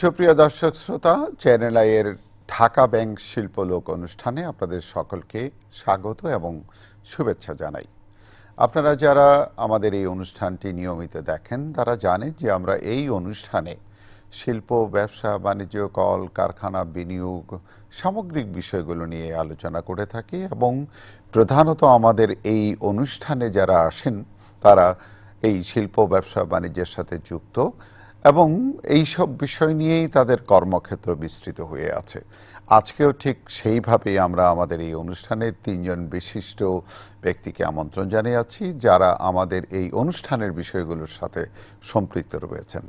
সুপ্রিয় দর্শক শ্রোতা চ্যানেল আইয়ের ঢাকা ব্যাংক শিল্পলোক অনুষ্ঠানে আপনাদের সকলকে স্বাগত এবং শুভেচ্ছা জানাই আপনারা যারা আমাদের এই অনুষ্ঠানটি নিয়মিত দেখেন তারা জানেন যে আমরা এই অনুষ্ঠানে শিল্প ব্যবসা বাণিজ্য কল কারখানা বিনিয়োগ সামগ্রিক বিষয়গুলো নিয়ে আলোচনা করে থাকি এবং প্রধানত আমাদের এই অনুষ্ঠানে যারা আসেন তারা এই শিল্প ব্যবসা বাণিজ্যের সাথে যুক্ত এবং এই সব বিষয় নিয়েই তাদের কর্মক্ষেত্র বিস্তৃত হয়ে আছে আজকেও ঠিক সেইভাবেই আমরা আমাদের এই অনুষ্ঠানের তিনজন বিশিষ্ট ব্যক্তিকে আমন্ত্রণ জানিয়েছি যারা আমাদের এই অনুষ্ঠানের বিষয়গুলোর সাথে সম্পৃক্ত রয়েছেন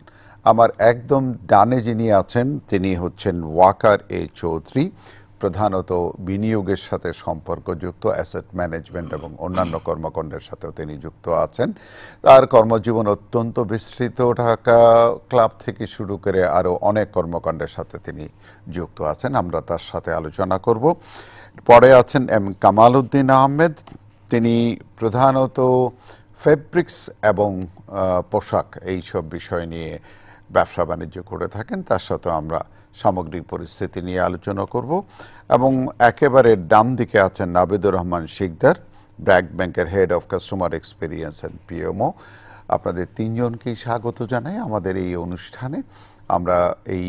আমার একদম ডানে যিনি আছেন তিনি হচ্ছেন ওয়াকার এ চৌধুরী প্রধানত বিনিয়োগের সাথে সম্পর্কযুক্ত অ্যাসেট ম্যানেজমেন্ট এবং অন্যান্য কর্মকাণ্ডের সাথেও তিনি যুক্ত আছেন তার কর্মজীবন অত্যন্ত বিস্তৃত ঢাকা ক্লাব থেকে শুরু করে আরও অনেক কর্মকাণ্ডের সাথে তিনি যুক্ত আছেন আমরা তার সাথে আলোচনা করব পরে আছেন এম কামাল উদ্দিন আহমেদ তিনি প্রধানত ফেব্রিক্স এবং পোশাক এইসব বিষয় নিয়ে ব্যবসা বাণিজ্য করে থাকেন তার সাথেও আমরা সামগ্রিক পরিস্থিতি নিয়ে আলোচনা করব এবং একেবারে ডান দিকে আছেন নাবিদুর রহমান শিকদার ব্র্যাক ব্যাংকের head of customer experience and PMO আপনাদের তিনজনকেই স্বাগত জানাই আমাদের এই অনুষ্ঠানে আমরা এই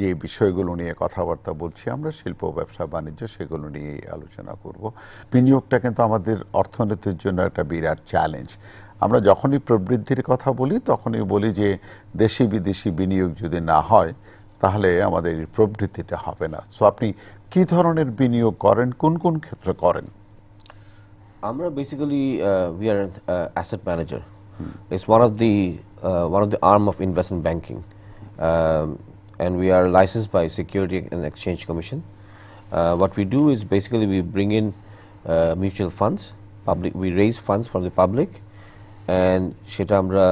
যে বিষয়গুলো নিয়ে কথাবার্তা বলছি আমরা শিল্প ব্যবসা বাণিজ্য সেগুলো নিয়ে আলোচনা করব বিনিয়োগটা কিন্তু আমাদের অর্থনীতির জন্য একটা বিরাট চ্যালেঞ্জ আমরা যখনই প্রবৃদ্ধির কথা বলি তখনই বলি যে দেশি বিদেশি বিনিয়োগ যদি না হয় তাহলে আমাদের প্রবৃত্তিটা হবে না সো আপনি কি ধরনের বিনিয়োগ করেন কোন কোন ক্ষেত্রে করেন আমরা basically we are asset manager it's one of the one of the arm of investment banking and we are licensed by Security and Exchange Commission. Uh, what we do is basically we bring in uh, mutual funds, public. We raise funds from the public, and সেটা আমরা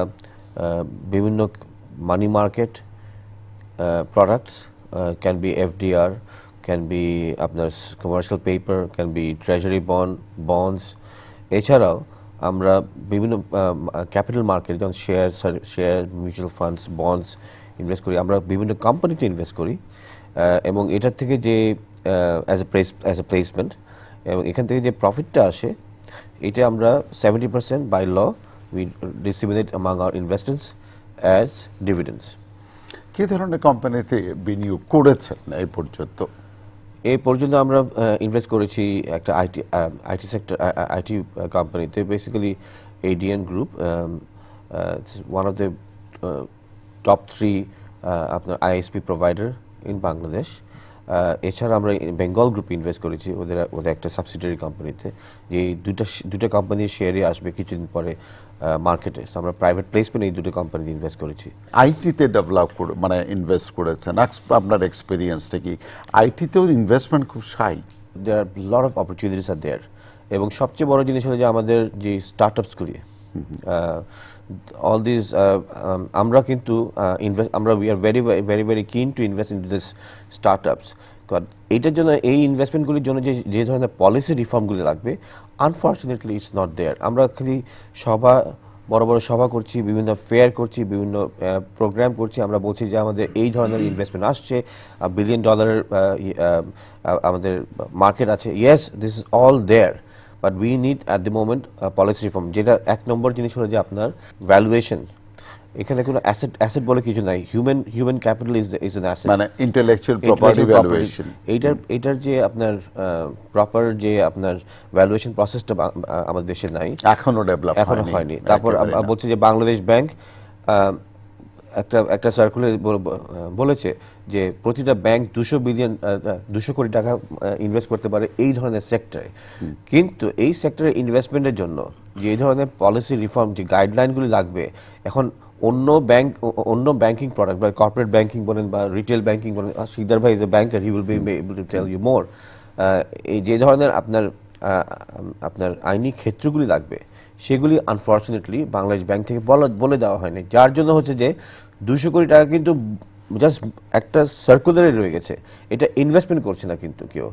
uh, বিভিন্ন money market products can be FDR, can be আপনার commercial paper can be treasury bond bonds এছাড়াও আমরা বিভিন্ন capital market যেমন share share mutual funds bonds invest করি আমরা বিভিন্ন কোম্পানিতে ইনভেস্ট করি এবং এটার থেকে যে as a place as a placement এবং এখান থেকে যে প্রফিটটা আসে এটা আমরা seventy percent by law we distribute among our investments as dividends কি ধরনের কোম্পানিতে বিনিয়োগ করেছেন এই পর্যন্ত এই পর্যন্ত আমরা ইনভেস্ট করেছি একটা আইটি আইটি সেক্টর আইটি কোম্পানিতে basically ADN group one of the top three আপনার আইএসপি প্রোভাইডার ইন বাংলাদেশ এছাড়া আমরা বেঙ্গল গ্রুপে ইনভেস্ট করেছি ওদের ওদের একটা সাবসিডিয়ারি কোম্পানিতে যে দুটা দুটা কোম্পানির শেয়ারে আসবে কিছুদিন পরে মার্কেটে আমরা প্রাইভেট প্লেসমেন্ট এই দুটো কোম্পানিতে ইনভেস্ট করেছি আইটিতে ডেভেলপ করে মানে ইনভেস্ট করেছেন আপনার এক্সপিরিয়েন্সটা কি আইটিতেও ইনভেস্টমেন্ট খুব সাই দেয়ার লট অফ অপরচুনিটিস আর দেয়ার এবং সবচেয়ে বড় জিনিস হলো যে আমাদের যে স্টার্ট আপসগুলি অল দিস আমরা কিন্তু ইনভেস্ট আমরা we are very very very keen to invest in this startups এটার জন্য এই ইনভেস্টমেন্টগুলির জন্য যে যে ধরনের পলিসি রিফর্মগুলি লাগবে আনফর্চুনেটলি ইটস নট দেয়ার আমরা খালি সভা বড় বড় সভা করছি বিভিন্ন ফেয়ার করছি বিভিন্ন প্রোগ্রাম করছি আমরা বলছি যে আমাদের এই ধরনের ইনভেস্টমেন্ট আসছে বিলিয়ন ডলারের আমাদের মার্কেট আছে yes this is all there but we need at the moment policy reform যেটা এক নম্বর জিনিস হলো যে আপনার ভ্যালুয়েশন এখানে কোনো অ্যাসেট অ্যাসেট বলে কিছু নাই human human capital is is an asset মানে ইন্টেলেকচুয়াল প্রপার্টি ভ্যালুয়েশন এইটার এটার যে আপনার প্রপার যে আপনার ভ্যালুয়েশন প্রসেসটা আমাদের দেশে নাই এখনো ডেভেলপ এখনো হয়নি তারপর বলছে যে বাংলাদেশ ব্যাংক একটা একটা সার্কুলার বলেছে যে প্রতিটা ব্যাংক দুশো বিলিয়ন দুশো কোটি টাকা ইনভেস্ট করতে পারে এই ধরনের সেক্টরে কিন্তু এই সেক্টরে ইনভেস্টমেন্টের জন্য যে এই ধরনের পলিসি রিফর্ম যে গাইডলাইনগুলি লাগবে এখন অন্য ব্যাংক অন্য ব্যাংকিং প্রোডাক্ট বা কর্পোরেট ব্যাংকিং বলেন বা রিটেল ব্যাংকিং বলেন সিকদার ভাই is a banker he will be able to tell you more এই যে ধরনের আপনার আপনার আইনি ক্ষেত্রগুলি লাগবে সেগুলি আনফর্চুনেটলি বাংলাদেশ ব্যাংক থেকে বলে দেওয়া হয়নি যার জন্য হচ্ছে যে দুশো কোটি টাকা কিন্তু জাস্ট একটা সার্কুলারে রয়ে গেছে এটা ইনভেস্টমেন্ট করছে না কিন্তু কেউ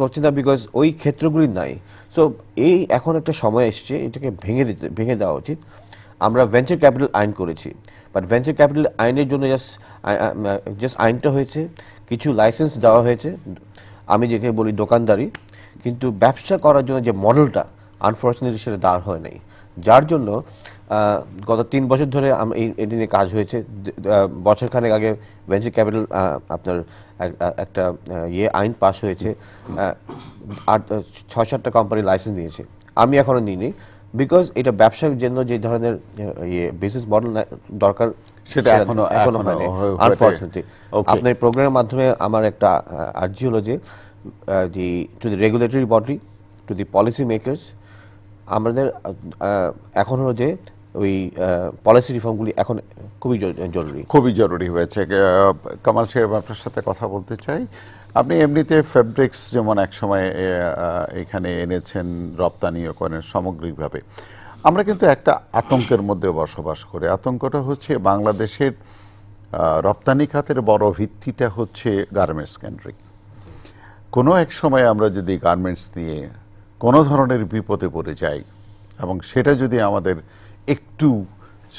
করছে না বিকজ ওই ক্ষেত্রগুলি নাই সো এই এখন একটা সময় এসছে এটাকে ভেঙে দিতে ভেঙে দেওয়া উচিত আমরা ভেঞ্চার ক্যাপিটাল আইন করেছি বাট ভেঞ্চার ক্যাপিটাল আইনের জন্য জাস্ট জাস্ট আইনটা হয়েছে কিছু লাইসেন্স দেওয়া হয়েছে আমি যেখানে বলি দোকানদারি কিন্তু ব্যবসা করার জন্য যে মডেলটা আনফর্চুনেটলি সেটা দাঁড় হয় নাই যার জন্য গত তিন বছর ধরে এই এটি নিয়ে কাজ হয়েছে বছরখানেক আগে ভেঞ্চার ক্যাপিটাল আপনার একটা ইয়ে আইন পাশ হয়েছে আট ছয় সাতটা কোম্পানি লাইসেন্স নিয়েছে আমি এখনও নিইনি বিকজ এটা ব্যবসার জন্য যে ধরনের বিজনেস ইয়ে মডেল দরকার সেটা এখনো এখনো হয়নি আনফরচুনেটলি আপনার প্রোগ্রামের মাধ্যমে আমার একটা আর্জি হলো যে the to the regulatory body to the policy makers আমাদের এখন হলো যে ওই পলিসি রিফর্মগুলি এখন খুবই জরুরি খুবই জরুরি হয়েছে কামাল সাহেব আপনার সাথে কথা বলতে চাই আপনি এমনিতে ফেব্রিক্স যেমন একসময় এখানে এনেছেন রপ্তানিও করেন সামগ্রিকভাবে আমরা কিন্তু একটা আতঙ্কের মধ্যে বসবাস করি আতঙ্কটা হচ্ছে বাংলাদেশের রপ্তানি খাতের বড় ভিত্তিটা হচ্ছে গার্মেন্টস কেন্দ্রিক কোনো এক সময় আমরা যদি গার্মেন্টস নিয়ে কোনো ধরনের বিপদে পড়ে যাই এবং সেটা যদি আমাদের একটু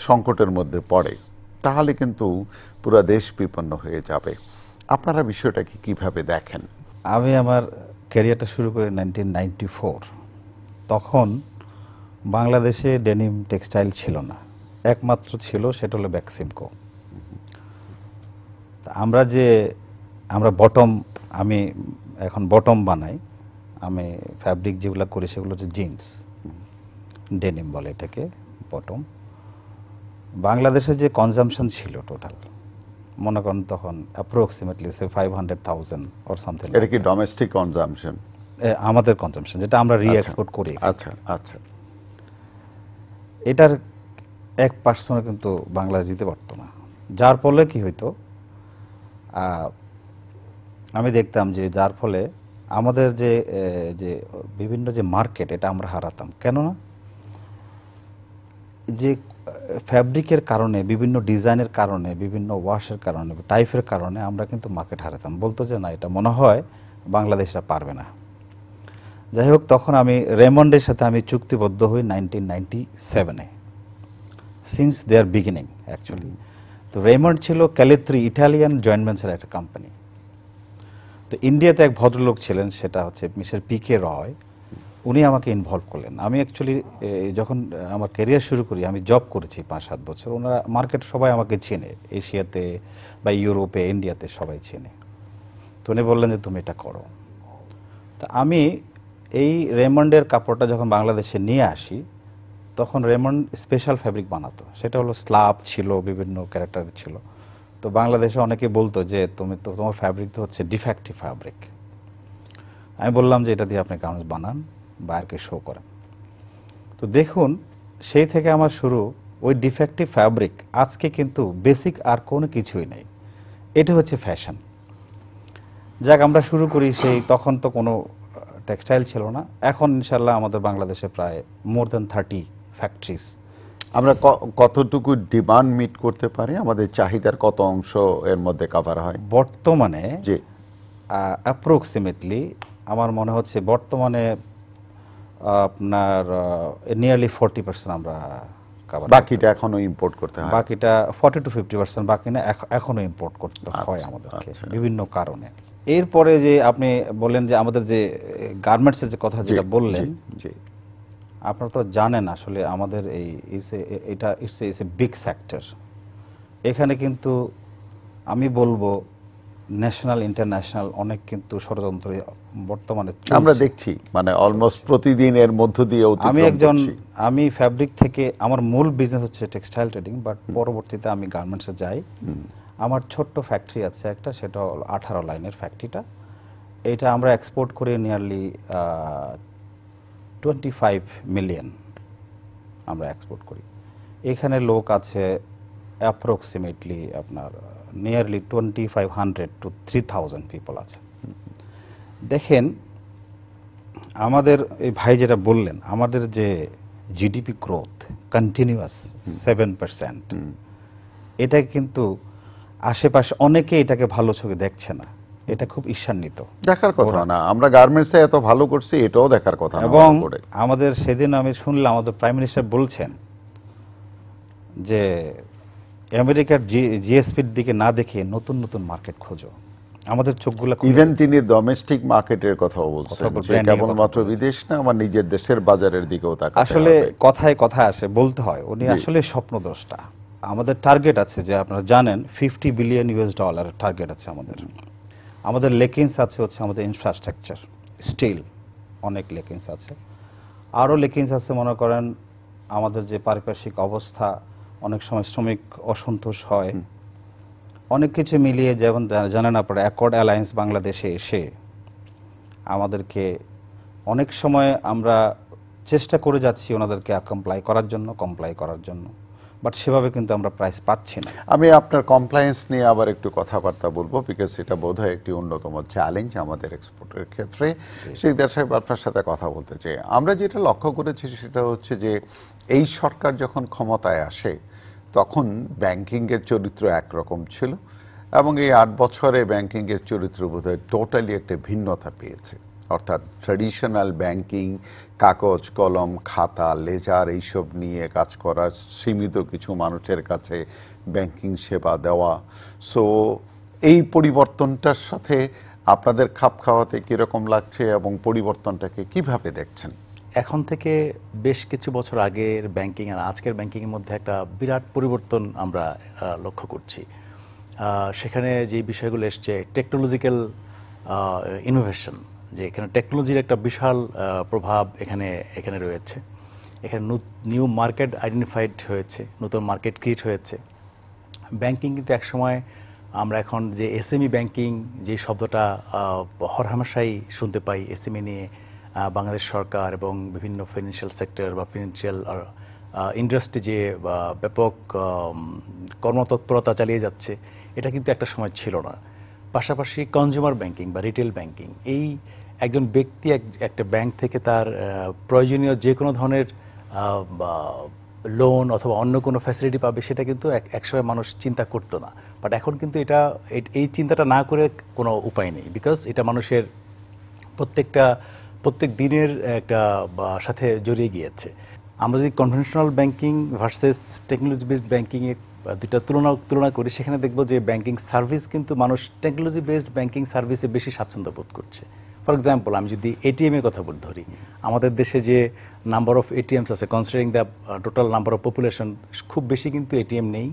সংকটের মধ্যে পড়ে তাহলে কিন্তু পুরা দেশ বিপন্ন হয়ে যাবে আপনারা বিষয়টাকে কিভাবে দেখেন আমি আমার ক্যারিয়ারটা শুরু করি নাইনটিন তখন বাংলাদেশে ডেনিম টেক্সটাইল ছিল না একমাত্র ছিল সেটা হলো ব্যাকসিমকো আমরা যে আমরা বটম আমি এখন বটম বানাই আমি ফ্যাব্রিক যেগুলো করি সেগুলো হচ্ছে জিন্স ডেনিম বলে এটাকে বটম বাংলাদেশে যে কনজামশন ছিল টোটাল মনে করেন তখন approximately say five hundred thousand or something এটা কি ডোমেস্টিক কনজামশন আমাদের কনজামশন যেটা আমরা রি আচ্ছা, এক্সপোর্ট করি আচ্ছা আচ্ছা এটার এক পার্সেন্ট কিন্তু বাংলাদেশ দিতে পারতো না যার ফলে কি হইতো আমি দেখতাম যে যার ফলে আমাদের যে যে বিভিন্ন যে মার্কেট এটা আমরা হারাতাম কেননা যে ফ্যাব্রিকের কারণে বিভিন্ন ডিজাইনের কারণে বিভিন্ন ওয়াশের কারণে টাইপের কারণে আমরা কিন্তু মার্কেট হারাতাম বলতো যে না এটা মনে হয় বাংলাদেশরা পারবে না যাই হোক তখন আমি রেমন্ডের সাথে আমি চুক্তিবদ্ধ হই নাইনটিন নাইনটি সেভেনে সিন্স দেয়ার বিগিনিং অ্যাকচুয়ালি তো রেমন্ড ছিল ক্যালেত্রি ইটালিয়ান জয়েন্টমেন্টসের একটা কোম্পানি তো ইন্ডিয়াতে এক ভদ্রলোক ছিলেন সেটা হচ্ছে মিস্টার পি কে রয় উনি আমাকে ইনভলভ করলেন আমি অ্যাকচুয়ালি যখন আমার ক্যারিয়ার শুরু করি আমি জব করেছি পাঁচ সাত বছর ওনারা মার্কেট সবাই আমাকে চেনে এশিয়াতে বা ইউরোপে ইন্ডিয়াতে সবাই চেনে তো উনি বললেন যে তুমি এটা করো তা আমি এই রেমন্ডের কাপড়টা যখন বাংলাদেশে নিয়ে আসি তখন রেমন্ড স্পেশাল ফ্যাব্রিক বানাতো সেটা হলো স্লাব ছিল বিভিন্ন ক্যারেক্টার ছিল তো বাংলাদেশে অনেকে বলতো যে তুমি তো তোমার ফ্যাব্রিক তো হচ্ছে ডিফেক্টিভ ফ্যাব্রিক আমি বললাম যে এটা দিয়ে আপনি গাউন্স বানান বায়ারকে শো করা তো দেখুন সেই থেকে আমার শুরু ওই ডিফেক্টিভ ফ্যাব্রিক আজকে কিন্তু বেসিক আর কোনো কিছুই নেই এটা হচ্ছে ফ্যাশন যাক আমরা শুরু করি সেই তখন তো কোনো টেক্সটাইল ছিল না এখন ইনশাল্লাহ আমাদের বাংলাদেশে প্রায় মোর দ্যান থার্টি ফ্যাক্টরিজ আমরা কতটুকু ডিমান্ড মিট করতে পারি আমাদের চাহিদার কত অংশ এর মধ্যে কাভার হয় বর্তমানে যে অ্যাপ্রক্সিমেটলি আমার মনে হচ্ছে বর্তমানে আপনার নিয়ারলি ফোরটি পার্সেন্ট আমরা বাকিটা এখনো ইম্পোর্ট করতে হয় বাকিটা ফর্টি টু ফিফটি পার্সেন্ট বাকি না এখনো ইম্পোর্ট করতে আচ্ছা, হয় আমাদেরকে আচ্ছা। বিভিন্ন কারণে এরপরে যে আপনি বলেন যে আমাদের যে গার্মেন্টসের যে কথা যেটা বললেন আপনারা তো জানেন আসলে আমাদের এই এটা ইটস এ বিগ সেক্টর এখানে কিন্তু আমি বলবো ন্যাশনাল ইন্টারন্যাশনাল অনেক কিন্তু ষড়যন্ত্র বর্তমানে আমরা দেখছি মানে অলমোস্ট প্রতিদিন এর মধ্য দিয়ে আমি একজন আমি ফ্যাব্রিক থেকে আমার মূল বিজনেস হচ্ছে টেক্সটাইল ট্রেডিং বাট পরবর্তীতে আমি গার্মেন্টসে যাই আমার ছোট্ট ফ্যাক্টরি আছে একটা সেটা হলো আঠারো লাইনের ফ্যাক্টরিটা এটা আমরা এক্সপোর্ট করি নিয়ারলি টোয়েন্টি ফাইভ মিলিয়ন আমরা এক্সপোর্ট করি এখানে লোক আছে অ্যাপ্রক্সিমেটলি আপনার nearly twenty five hundred two three thousand people আছে দেখেন আমাদের এই ভাই যেটা বললেন আমাদের যে GDP growth continuous seven percent এটা কিন্তু আশেপাশে অনেকে এটাকে ভালো চোখে দেখছে না এটা খুব ঈর্ষান্বিত দেখার কথা না আমরা গার্মেন্টস এত ভালো করছি এটাও দেখার কথা এবং আমাদের সেদিন আমি শুনলাম আমাদের প্রাইম মিনিস্টার বলছেন যে আমেরিকার জিএসপির দিকে না দেখে নতুন নতুন মার্কেট খোঁজো আমাদের চোখগুলো ইভেন তিনি ডোমেস্টিক মার্কেটের কথাও বলছেন কেবলমাত্র বিদেশ না আমার নিজের দেশের বাজারের দিকেও তাকাতে আসলে কথায় কথা আসে বলতে হয় উনি আসলে স্বপ্নদ্রষ্টা আমাদের টার্গেট আছে যে আপনারা জানেন fifty billion US dollar target আছে আমাদের আমাদের লেকিংস আছে হচ্ছে আমাদের ইনফ্রাস্ট্রাকচার স্টিল অনেক লেকিংস আছে আরও লেকিংস আছে মনে করেন আমাদের যে পারিপার্শ্বিক অবস্থা অনেক সময় শ্রমিক অসন্তোষ হয় অনেক কিছু মিলিয়ে যেমন জানেন আপনারা অ্যাকর্ড অ্যালায়েন্স বাংলাদেশে এসে আমাদেরকে অনেক সময় আমরা চেষ্টা করে যাচ্ছি ওনাদেরকে কমপ্লাই করার জন্য কমপ্লাই করার জন্য বাট সেভাবে কিন্তু আমরা প্রাইস পাচ্ছি না আমি আপনার কমপ্লায়েন্স নিয়ে আবার একটু কথাবার্তা বলবো বিকজ এটা বোধ একটি অন্যতম চ্যালেঞ্জ আমাদের এক্সপোর্টের ক্ষেত্রে সিকদার সাহেব আপনার সাথে কথা বলতে চাই আমরা যেটা লক্ষ্য করেছি সেটা হচ্ছে যে এই সরকার যখন ক্ষমতায় আসে তখন ব্যাংকিংয়ের চরিত্র একরকম ছিল এবং এই আট বছরে ব্যাংকিংয়ের চরিত্র বোধহয় টোটালি একটা ভিন্নতা পেয়েছে অর্থাৎ ট্র্যাডিশনাল ব্যাংকিং কাগজ কলম খাতা লেজার এইসব নিয়ে কাজ করা সীমিত কিছু মানুষের কাছে ব্যাংকিং সেবা দেওয়া সো এই পরিবর্তনটার সাথে আপনাদের খাপ খাওয়াতে কীরকম লাগছে এবং পরিবর্তনটাকে কিভাবে দেখছেন এখন থেকে বেশ কিছু বছর আগের ব্যাংকিং আর আজকের এর মধ্যে একটা বিরাট পরিবর্তন আমরা লক্ষ্য করছি সেখানে যে বিষয়গুলো এসছে টেকনোলজিক্যাল ইনোভেশন যে এখানে টেকনোলজির একটা বিশাল প্রভাব এখানে এখানে রয়েছে এখানে নিউ মার্কেট আইডেন্টিফাইড হয়েছে নতুন মার্কেট ক্রিয়েট হয়েছে ব্যাংকিং কিন্তু একসময় আমরা এখন যে এসএমই ব্যাংকিং e যে শব্দটা হরহামেশাই শুনতে পাই এসএমই e নিয়ে বাংলাদেশ সরকার এবং বিভিন্ন ফিনান্সিয়াল সেক্টর বা ফিনান্সিয়াল ইন্ডাস্ট্রি যে ব্যাপক কর্মতৎপরতা চালিয়ে যাচ্ছে এটা কিন্তু একটা সময় ছিল না পাশাপাশি কনজিউমার ব্যাংকিং বা রিটেল ব্যাংকিং এই একজন ব্যক্তি একটা ব্যাংক থেকে তার প্রয়োজনীয় যে কোনো ধরনের লোন অথবা অন্য কোনো ফ্যাসিলিটি পাবে সেটা কিন্তু একসময় মানুষ চিন্তা করতো না বাট এখন কিন্তু এটা এই চিন্তাটা না করে কোনো উপায় নেই বিকজ এটা মানুষের প্রত্যেকটা প্রত্যেক দিনের একটা সাথে জড়িয়ে গিয়েছে আমরা যদি conventional banking versus technology based এর দুটা তুলনা তুলনা করি সেখানে দেখব যে ব্যাংকিং সার্ভিস কিন্তু মানুষ টেকনোলজি বেসড ব্যাংকিং সার্ভিসে বেশি স্বাচ্ছন্দ্য বোধ করছে ফর এক্সাম্পল আমি যদি এটিএমের কথা বলি ধরি আমাদের দেশে যে নাম্বার অফ এটিএমস আছে considering the total number of population খুব বেশি কিন্তু এটিএম নেই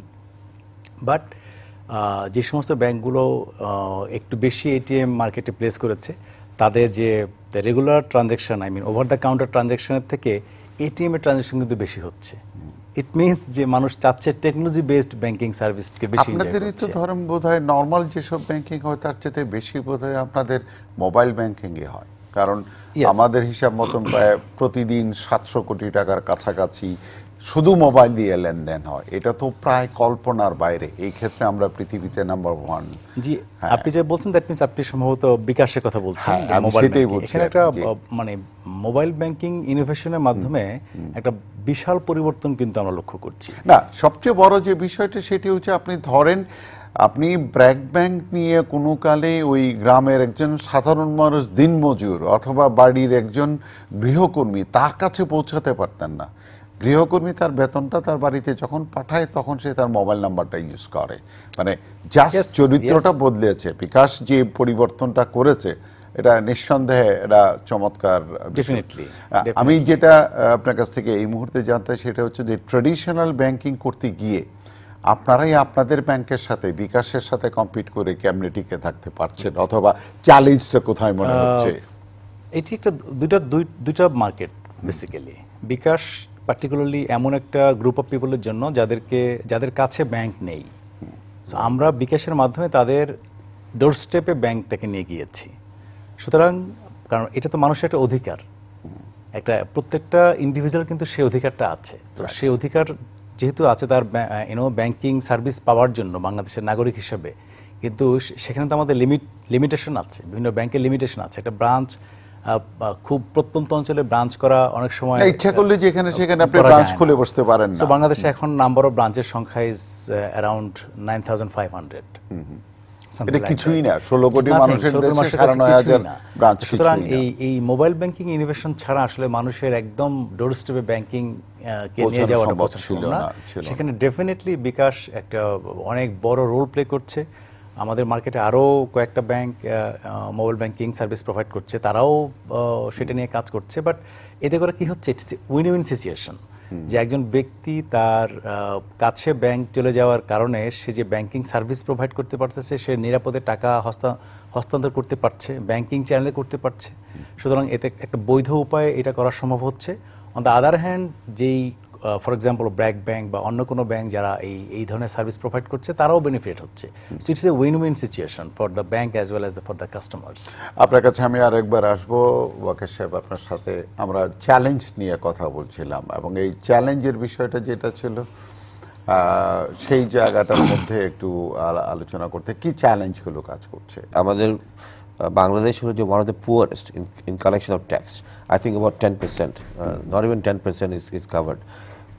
বাট যে সমস্ত ব্যাংকগুলো একটু বেশি এটিএম মার্কেটে প্লেস করেছে তাদের যে regular transaction I mean over the counter ট্রানজেকশনের থেকে এটিএম এর ট্রানজেকশন কিন্তু বেশি হচ্ছে ইট মিনস যে মানুষ চাচ্ছে টেকনোলজি বেসড ব্যাংকিং সার্ভিস সার্ভিসকে বেশি আপনাদের তো ধরেন বোধহয় নর্মাল যেসব ব্যাংকিং হয় তার চেয়ে বেশি বোধহয় আপনাদের মোবাইল ব্যাংকিং এ হয় কারণ আমাদের হিসাব মতন প্রায় প্রতিদিন সাতশো কোটি টাকার কাছাকাছি শুধু মোবাইল দিয়ে লেনদেন হয় এটা তো প্রায় কল্পনার বাইরে এই ক্ষেত্রে আমরা পৃথিবীতে নাম্বার ওয়ান জি হ্যাঁ। আপনি যে বলছেন দ্যাট মিনস আপনি সম্ভবত বিকাশের কথা বলছেন হ্যাঁ, এখানে একটা মানে মোবাইল ব্যাংকিং ইনোভেশনের মাধ্যমে একটা বিশাল পরিবর্তন কিন্তু আমরা লক্ষ্য করছি না সবচেয়ে বড় যে বিষয়টা সেটি হচ্ছে আপনি ধরেন আপনি ব্র্যাক ব্যাংক নিয়ে কোনো কালে ওই গ্রামের একজন সাধারণ মানুষ দিনমজুর অথবা বাড়ির একজন গৃহকর্মী তার কাছে পৌঁছাতে পারতেন না গৃহকর্মী তার বেতনটা তার বাড়িতে যখন পাঠায় তখন সে তার মোবাইল নাম্বারটা ইউজ করে মানে জাস্ট চরিত্রটা বদলেছে বিকাশ যে পরিবর্তনটা করেছে এটা নিঃসন্দেহে এটা চমৎকার ডেফিনেটলি আমি যেটা আপনার কাছ থেকে এই মুহূর্তে জানতে সেটা হচ্ছে যে ট্রেডিশনাল ব্যাংকিং করতে গিয়ে আপনারাই আপনাদের ব্যাংকের সাথে বিকাশের সাথে কম্পিট করে কেমনে টিকে থাকতে পারছেন অথবা চ্যালেঞ্জটা কোথায় মনে হচ্ছে এটি একটা দুইটা দুইটা মার্কেট বেসিক্যালি বিকাশ পার্টিকুলারলি এমন একটা গ্রুপ অফ পিপলের জন্য যাদেরকে যাদের কাছে ব্যাংক নেই সো আমরা বিকাশের মাধ্যমে তাদের ডোর স্টেপে ব্যাংকটাকে নিয়ে গিয়েছি সুতরাং কারণ এটা তো মানুষের একটা অধিকার একটা প্রত্যেকটা ইন্ডিভিজুয়াল কিন্তু সে অধিকারটা আছে তো সে অধিকার যেহেতু আছে তার ইউনো ব্যাংকিং সার্ভিস পাওয়ার জন্য বাংলাদেশের নাগরিক হিসেবে কিন্তু সেখানে তো আমাদের লিমিট লিমিটেশন আছে বিভিন্ন ব্যাংকের লিমিটেশন আছে একটা ব্রাঞ্চ খুব প্রত্যন্ত অঞ্চলে ব্রাঞ্চ করা অনেক সময় ইচ্ছা করলে যে এখানে সেখানে আপনি ব্রাঞ্চ খুলে বসতে পারেন না বাংলাদেশে এখন নাম্বার অফ ব্রাঞ্চের সংখ্যা ইজ অ্যারাউন্ড নাইন এটা কিছুই না ষোলো কোটি মানুষের দেশে সাড়ে নয় হাজার ব্রাঞ্চ সুতরাং এই এই মোবাইল ব্যাংকিং ইনোভেশন ছাড়া আসলে মানুষের একদম ডোরস্টেপে ব্যাংকিং কে নিয়ে যাওয়াটা পছন্দ না সেখানে ডেফিনেটলি বিকাশ একটা অনেক বড় রোল প্লে করছে আমাদের মার্কেটে আরও কয়েকটা bank mobile banking service provide করছে তারাও সেটা নিয়ে কাজ করছে বাট এতে করে কি হচ্ছে উইন উইন সিচুয়েশন যে একজন ব্যক্তি তার কাছে ব্যাংক চলে যাওয়ার কারণে সে যে ব্যাংকিং সার্ভিস প্রোভাইড করতে পারতেছে সে নিরাপদে টাকা হস্তান্তর করতে পারছে ব্যাংকিং চ্যানেলে করতে পারছে সুতরাং এতে একটা বৈধ উপায়ে এটা করা সম্ভব হচ্ছে অন দ্য আদার হ্যান্ড যেই ফর এক্সাম্পল ব্র্যাক ব্যাংক বা অন্য কোনো ব্যাংক যারা এই এই ধরনের সার্ভিস প্রোভাইড করছে তারাও বেনিফিট হচ্ছে so it's a win win situation for the bank as well as for the customers আপনার কাছে আমি আরেকবার আসবো ওয়াকেশ সাহেব আপনার সাথে আমরা চ্যালেঞ্জ নিয়ে কথা বলছিলাম এবং এই চ্যালেঞ্জের বিষয়টা যেটা ছিল সেই জায়গাটার মধ্যে একটু আলোচনা করতে কি চ্যালেঞ্জগুলো কাজ করছে আমাদের বাংলাদেশ Bangladesh যে one of the poorest in collection of tax I think about ten percent not even ten percent is is covered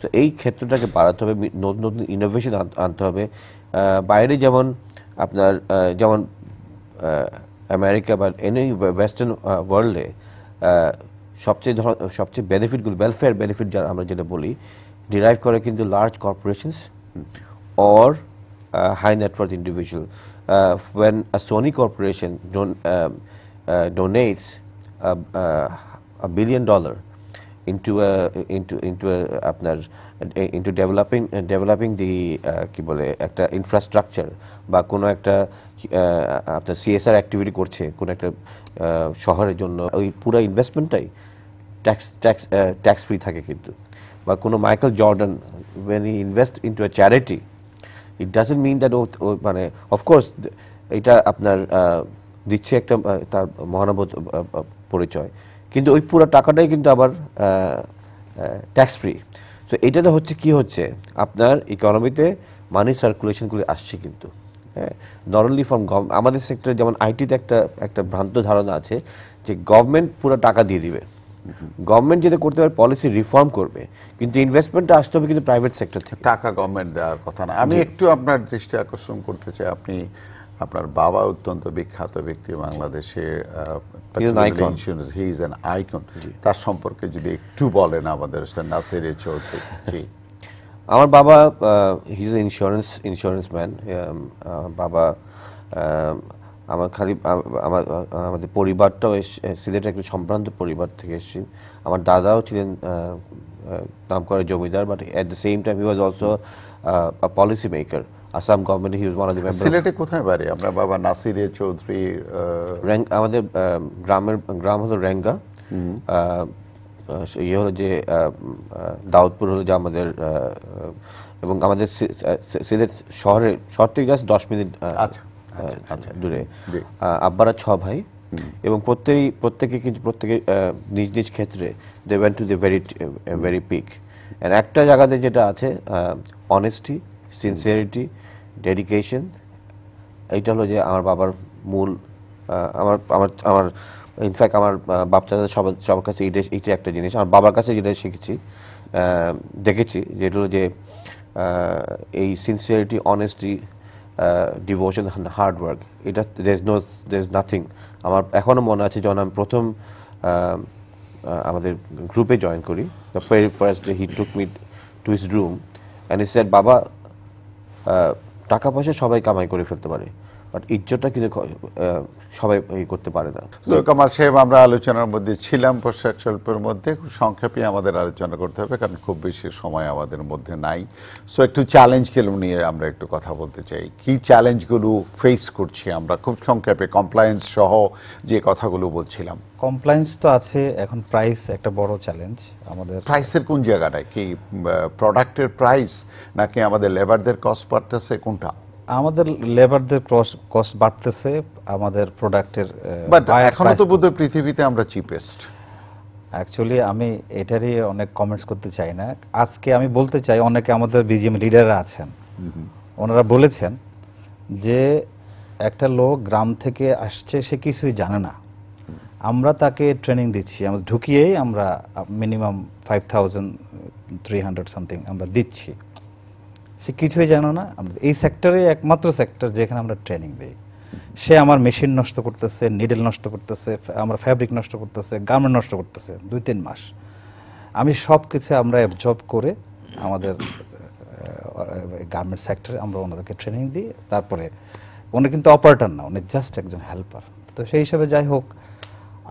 তো এই ক্ষেত্রটাকে বাড়াতে হবে নতুন নতুন ইনোভেশন আনতে হবে বাইরে যেমন আপনার যেমন আমেরিকা বা এনি ওয়েস্টার্ন ওয়ার্ল্ডে সবচেয়ে ধর সবচেয়ে বেনিফিটগুলো ওয়েলফেয়ার বেনিফিট যা আমরা যেটা বলি ডিরাইভ করে কিন্তু large corporations or high network individual when a Sony corporation donates billion dollar into a into into a আপনার into developing developing the uh, কি বলে একটা ইনফ্রাস্ট্রাকচার বা কোনো একটা আপনার সিএসআর অ্যাক্টিভিটি করছে কোনো একটা শহরের জন্য ওই পুরো ইনভেস্টমেন্টটাই ট্যাক্স ট্যাক্স ট্যাক্স ফ্রি থাকে কিন্তু বা কোনো Michael Jordan when he invest into a charity it doesn't mean that ও মানে অফকোর্স এটা আপনার দিচ্ছে একটা তার মহানবত পরিচয় কিন্তু ওই পুরো টাকাটাই কিন্তু আবার ট্যাক্স ফ্রি সো এটাতে হচ্ছে কি হচ্ছে আপনার ইকোনমিতে মানি সার্কুলেশনগুলি আসছে কিন্তু হ্যাঁ নট অনলি ফ্রম আমাদের সেক্টরে যেমন আইটিতে একটা একটা ভ্রান্ত ধারণা আছে যে গভর্নমেন্ট পুরো টাকা দিয়ে দিবে গভর্নমেন্ট যেটা করতে পারে পলিসি রিফর্ম করবে কিন্তু ইনভেস্টমেন্টটা আসতে হবে কিন্তু প্রাইভেট সেক্টর থেকে টাকা গভর্নমেন্ট দেওয়ার কথা না আমি একটু আপনার দৃষ্টি আকর্ষণ করতে চাই আপনি আপনার বাবা অত্যন্ত বিখ্যাত ব্যক্তি বাংলাদেশে হি ইজ অ্যান আইকন তার সম্পর্কে যদি একটু বলেন আমাদের নাসির চৌধুরী আমার বাবা he is insurance insurance man বাবা আমার খালি আমাদের পরিবারটাও সিলেটের একটা সম্ভ্রান্ত পরিবার থেকে এসেছি আমার দাদাও ছিলেন নাম করে জমিদার but at the same time he was also policy maker Assam government he was one of the member সিলেটে কোথায় বাড়ি আমরা বাবা নাসির চৌধুরী আমাদের গ্রামের গ্রাম হলো র্যাঙ্গা ইয়ে হলো যে দাউদপুর হলো যে আমাদের এবং আমাদের সিলেট শহরে শহর থেকে জাস্ট দশ মিনিট আচ্ছা, আচ্ছা, আচ্ছা, দূরে আব্বারা ছ ভাই এবং প্রত্যেকই প্রত্যেকে কিন্তু প্রত্যেকের নিজ নিজ ক্ষেত্রে they went to the very very peak একটা জায়গাতে যেটা আছে অনেস্টি সিনসিয়ারিটি ডেডিকেশন এইটা হলো যে আমার বাবার মূল আমার আমার আমার ইনফ্যাক্ট আমার বাচ্চাদের সবার সবার কাছে এইটা এইটা একটা জিনিস আমার বাবার কাছে যেটা শিখেছি দেখেছি যেটা হলো যে এই sincerity honesty devotion hard work এটা দেজ নো দেজ নাথিং আমার এখনও মনে আছে যখন আমি প্রথম আমাদের গ্রুপে জয়েন করি the very first he took me to his room and he's said বাবা টাকা পয়সা সবাই কামাই করে ফেলতে পারে বাট ইজ্জতটা কিন্তু সবাই করতে পারে না কামাল সাহেব আমরা আলোচনার মধ্যে ছিলাম পোশাক শিল্পের মধ্যে খুব সংক্ষেপে আমাদের আলোচনা করতে হবে কারণ খুব বেশি সময় আমাদের মধ্যে নাই সো একটু চ্যালেঞ্জগুলো নিয়ে আমরা একটু কথা বলতে চাই কি চ্যালেঞ্জগুলো ফেস করছি আমরা খুব সংক্ষেপে কমপ্লায়েন্স সহ যে কথাগুলো বলছিলাম কমপ্লায়েন্স তো আছে এখন প্রাইস একটা বড় চ্যালেঞ্জ আমাদের প্রাইসের কোন জায়গাটায় কি প্রোডাক্টের প্রাইস নাকি আমাদের লেবারদের কস্ট বাড়তেছে কোনটা আমাদের লেবারদের কস্ট বাড়তেছে আমাদের প্রোডাক্টের বাট এখনো তো বোধহয় পৃথিবীতে আমরা চিপেস্ট অ্যাকচুয়ালি আমি এটারই অনেক কমেন্টস করতে চাই না আজকে আমি বলতে চাই অনেকে আমাদের বিজিএম লিডাররা আছেন ওনারা বলেছেন যে একটা লোক গ্রাম থেকে আসছে সে কিছুই জানে না আমরা তাকে ট্রেনিং দিচ্ছি আমরা ঢুকিয়েই আমরা minimum five thousand three hundred something আমরা দিচ্ছি সে কিছুই জানো না এই সেক্টরে একমাত্র সেক্টর যেখানে আমরা ট্রেনিং দিই সে আমার মেশিন নষ্ট করতেছে নিডেল নষ্ট করতেছে আমরা ফ্যাব্রিক নষ্ট করতেছে গার্মেন্ট নষ্ট করতেছে দুই তিন মাস আমি সব কিছু আমরা অ্যাবজর্ব করে আমাদের গার্মেন্ট সেক্টরে আমরা ওনাদেরকে ট্রেনিং দিই তারপরে উনি কিন্তু অপারেটার না উনি জাস্ট একজন হেল্পার তো সেই হিসাবে যাই হোক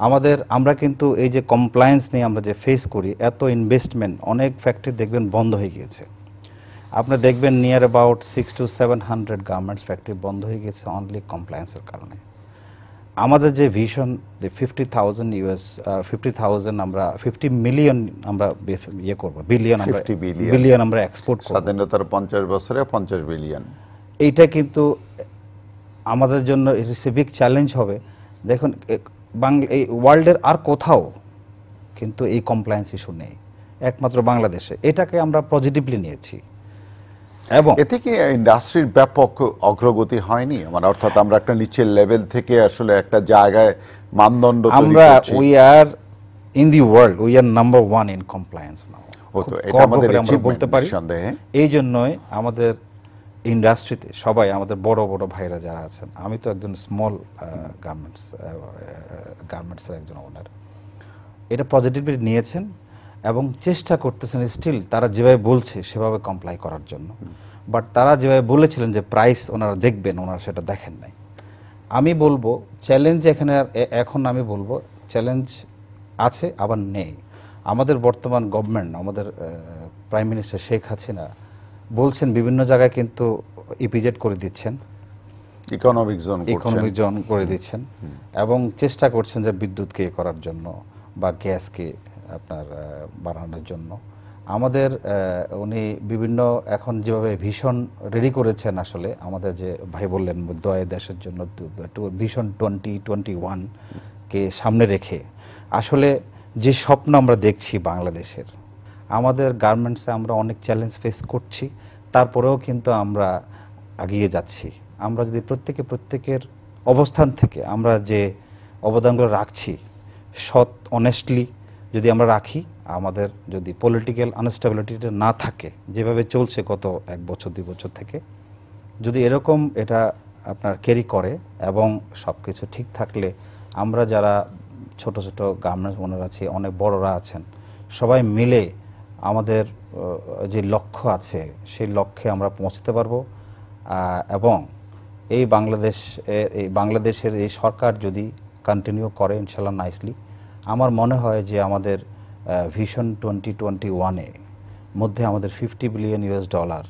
আমাদের আমরা কিন্তু এই যে কমপ্লায়েন্স নিয়ে আমরা যে ফেস করি এত ইনভেস্টমেন্ট অনেক ফ্যাক্টরি দেখবেন বন্ধ হয়ে গিয়েছে আপনি দেখবেন near about six to seven hundred garments factory বন্ধ হয়ে গেছে অনলি কমপ্লায়েন্সের কারণে আমাদের যে ভিশন যে fifty thousand US fifty thousand আমরা ফিফটি মিলিয়ন আমরা ইয়ে করবো বিলিয়ন বিলিয়ন আমরা এক্সপোর্ট স্বাধীনতার পঞ্চাশ বছরে পঞ্চাশ বিলিয়ন এইটা কিন্তু আমাদের জন্য রিসিভিক চ্যালেঞ্জ হবে দেখুন বাংলা এই ওয়ার্ল্ডের আর কোথাও কিন্তু এই কমপ্লায়েন্স ইস্যু নেই একমাত্র বাংলাদেশে এটাকে আমরা পজিটিভলি নিয়েছি এবং এতে কি ইন্ডাস্ট্রির ব্যাপক অগ্রগতি হয়নি আমার অর্থাৎ আমরা একটা নিচের লেভেল থেকে আসলে একটা জায়গায় মানদণ্ড আমরা we are in the world we are number one in compliance now বলতে পারি এই জন্যই আমাদের ইন্ডাস্ট্রিতে সবাই আমাদের বড় বড় ভাইরা যারা আছেন আমি তো একজন স্মল গার্মেন্টস গার্মেন্টসের একজন ওনার এটা পজিটিভলি নিয়েছেন এবং চেষ্টা করতেছেন স্টিল তারা যেভাবে বলছে সেভাবে কমপ্লাই করার জন্য বাট তারা যেভাবে বলেছিলেন যে প্রাইস ওনারা দেখবেন ওনারা সেটা দেখেন নাই আমি বলবো চ্যালেঞ্জ এখানে এখন আমি বলবো চ্যালেঞ্জ আছে আবার নেই আমাদের বর্তমান গভর্নমেন্ট আমাদের প্রাইম মিনিস্টার শেখ হাসিনা বলছেন বিভিন্ন জায়গায় কিন্তু ইপিজেড e করে দিচ্ছেন ইকোনমিক জোন ইকোনমিক জোন করে দিচ্ছেন এবং চেষ্টা করছেন যে বিদ্যুৎকে করার জন্য বা গ্যাসকে আপনার বাড়ানোর জন্য আমাদের উনি বিভিন্ন এখন যেভাবে ভীষণ রেডি করেছেন আসলে আমাদের যে ভাই বললেন দয়া দেশের জন্য ভীষণ টোয়েন্টি টোয়েন্টি ওয়ানকে সামনে রেখে আসলে যে স্বপ্ন আমরা দেখছি বাংলাদেশের আমাদের গার্মেন্টসে আমরা অনেক চ্যালেঞ্জ ফেস করছি তারপরেও কিন্তু আমরা এগিয়ে যাচ্ছি আমরা যদি প্রত্যেকে প্রত্যেকের অবস্থান থেকে আমরা যে অবদানগুলো রাখছি সৎ অনেস্টলি যদি আমরা রাখি আমাদের যদি পলিটিক্যাল আনস্টেবিলিটিটা না থাকে যেভাবে চলছে গত এক বছর দুই বছর থেকে যদি এরকম এটা আপনার ক্যারি করে এবং সব কিছু ঠিক থাকলে আমরা যারা ছোট ছোট গার্মেন্টস বোনের আছি অনেক বড়রা আছেন সবাই মিলে আমাদের যে লক্ষ্য আছে সেই লক্ষ্যে আমরা পৌঁছতে পারবো এবং এই বাংলাদেশ এই বাংলাদেশের এই সরকার যদি কন্টিনিউ করে ইনশাল্লাহ নাইসলি আমার মনে হয় যে আমাদের ভিশন টোয়েন্টি টোয়েন্টি ওয়ানে মধ্যে আমাদের ফিফটি বিলিয়ন ইউএস ডলার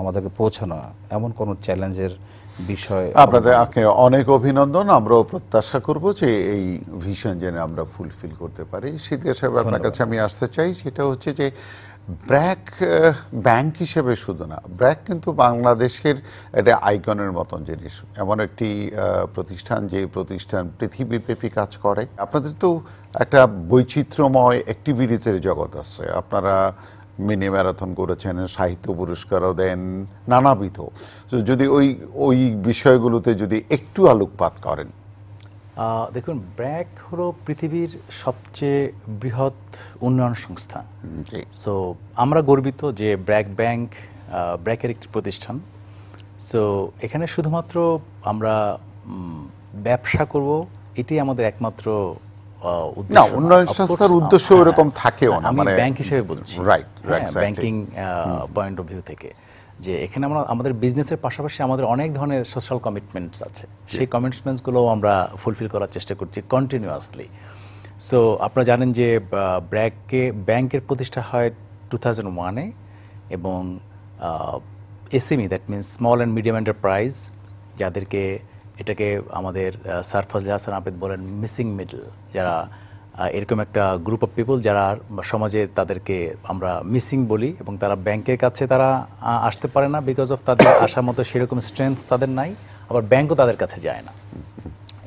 আমাদেরকে পৌঁছানো এমন কোনো চ্যালেঞ্জের বিষয় আপনাদের অনেক অভিনন্দন আমরাও প্রত্যাশা করব যে এই ভিশন যেন আমরা ফুলফিল করতে পারি সিদ্ধ সাহেব আপনার কাছে আমি আসতে চাই সেটা হচ্ছে যে ব্র্যাক ব্যাংক হিসেবে শুধু না ব্র্যাক কিন্তু বাংলাদেশের একটা আইকনের মতন জিনিস এমন একটি প্রতিষ্ঠান যে প্রতিষ্ঠান পৃথিবীব্যাপী কাজ করে আপনাদের তো একটা বৈচিত্র্যময় অ্যাক্টিভিটিসের জগৎ আছে আপনারা মিনি ম্যারাথন করেছেন সাহিত্য পুরস্কারও দেন নানাবিধ যদি ওই ওই বিষয়গুলোতে যদি একটু আলোকপাত করেন দেখুন ব্র্যাক হলো পৃথিবীর সবচেয়ে বৃহৎ উন্নয়ন সংস্থা সো আমরা গর্বিত যে ব্র্যাক ব্যাংক ব্র্যাকের একটি প্রতিষ্ঠান সো এখানে শুধুমাত্র আমরা ব্যবসা করব এটি আমাদের একমাত্র না উন্নয়ন সংস্থার উদ্দেশ্য ওরকম হ্যাঁ, থাকেও না মানে ব্যাংক হিসেবে বলছি right banking point of view থেকে যে এখানে আমরা আমাদের বিজনেসের পাশাপাশি আমাদের অনেক ধরনের সোশ্যাল কমিটমেন্টস আছে সেই কমিটমেন্টসগুলোও আমরা ফুলফিল করার চেষ্টা করছি কন্টিনিউয়াসলি সো আপনারা জানেন যে ব্র্যাককে ব্যাংকের প্রতিষ্ঠা হয় টু থাউজেন্ড ওয়ানে এবং SME that means small and medium enterprise যাদেরকে এটাকে আমাদের সারফাজ ফজলে হাসান আবেদ বলেন মিসিং মিডল যারা এরকম একটা গ্রুপ অফ পিপল যারা সমাজে তাদেরকে আমরা মিসিং বলি এবং তারা ব্যাংকের কাছে তারা আসতে পারে না বিকজ অফ তাদের আসার মতো সেরকম স্ট্রেংথ তাদের নাই আবার ব্যাংকও তাদের কাছে যায় না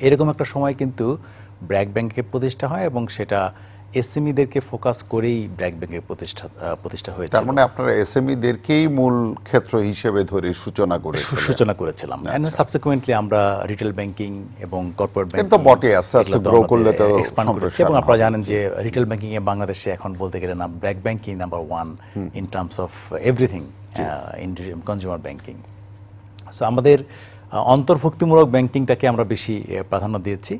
এরকম একটা সময় কিন্তু ব্র্যাক ব্যাংকের প্রতিষ্ঠা হয় এবং সেটা এসএমইদেরকে ফোকাস করেই ব্র্যাক ব্যাংকের প্রতিষ্ঠা প্রতিষ্ঠা হয়েছে তার মানে আপনারা এসএমইদেরকেই মূল ক্ষেত্র হিসেবে ধরে সূচনা করে সূচনা করেছিলাম এন্ড আচ্ছা। সাবসিকোয়েন্টলি আমরা রিটেল ব্যাংকিং এবং কর্পোরেট ব্যাংকিং তো বটে আস্তে আস্তে গ্রো করলে তো এক্সপ্যান্ড করেছে এবং আপনারা জানেন যে রিটেল ব্যাংকিং এ বাংলাদেশে এখন বলতে গেলে না BRAC banking number one in terms of everything in consumer banking so আমাদের uh, অন্তর্ভুক্তিমূলক ব্যাংকিংটাকে আমরা বেশি প্রাধান্য দিয়েছি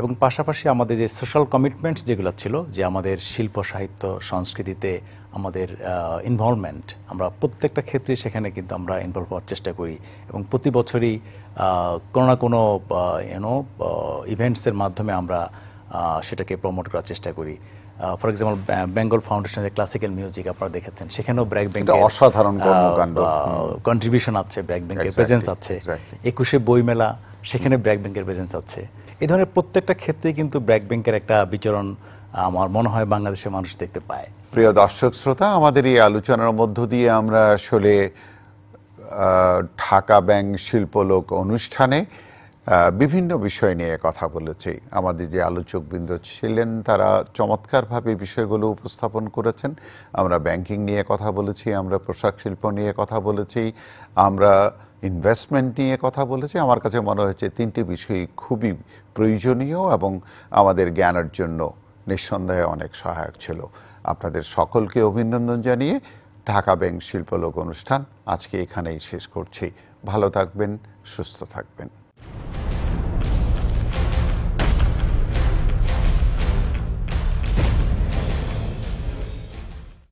এবং পাশাপাশি আমাদের যে সোশ্যাল কমিটমেন্টস যেগুলো ছিল যে আমাদের শিল্প সাহিত্য সংস্কৃতিতে আমাদের ইনভলভমেন্ট আমরা প্রত্যেকটা ক্ষেত্রে সেখানে কিন্তু আমরা ইনভলভ হওয়ার চেষ্টা করি এবং প্রতি বছরই কোনো না কোনো ইউনো ইভেন্টসের মাধ্যমে আমরা সেটাকে প্রমোট করার চেষ্টা করি ফর এক্সাম্পল বেঙ্গল ফাউন্ডেশনের ক্লাসিক্যাল মিউজিক আপনারা দেখেছেন সেখানেও ব্র্যাক ব্যাংকের অসাধারণ কন্ট্রিবিউশন আছে ব্র্যাক ব্যাংকের প্রেজেন্স আছে একুশে বইমেলা সেখানে ব্র্যাক ব্যাংকের প্রেজেন্স আছে এই ধরনের প্রত্যেকটা ক্ষেত্রে কিন্তু ব্র্যাক ব্যাংকের একটা বিচরণ আমার মনে হয় বাংলাদেশের মানুষ দেখতে পায় প্রিয় দর্শক শ্রোতা আমাদের এই আলোচনার মধ্য দিয়ে আমরা আসলে ঢাকা ব্যাংক শিল্পলোক অনুষ্ঠানে বিভিন্ন বিষয় নিয়ে কথা বলেছি আমাদের যে আলোচকবৃন্দ ছিলেন তারা চমৎকারভাবে বিষয়গুলো উপস্থাপন করেছেন আমরা ব্যাংকিং নিয়ে কথা বলেছি আমরা পোশাক শিল্প নিয়ে কথা বলেছি আমরা ইনভেস্টমেন্ট নিয়ে কথা বলেছে আমার কাছে মনে হয়েছে তিনটি বিষয় খুবই প্রয়োজনীয় এবং আমাদের জ্ঞানের জন্য নিঃসন্দেহে অনেক সহায়ক ছিল আপনাদের সকলকে অভিনন্দন জানিয়ে ঢাকা ব্যাংক শিল্পলোক অনুষ্ঠান আজকে এখানেই শেষ করছি ভালো থাকবেন সুস্থ থাকবেন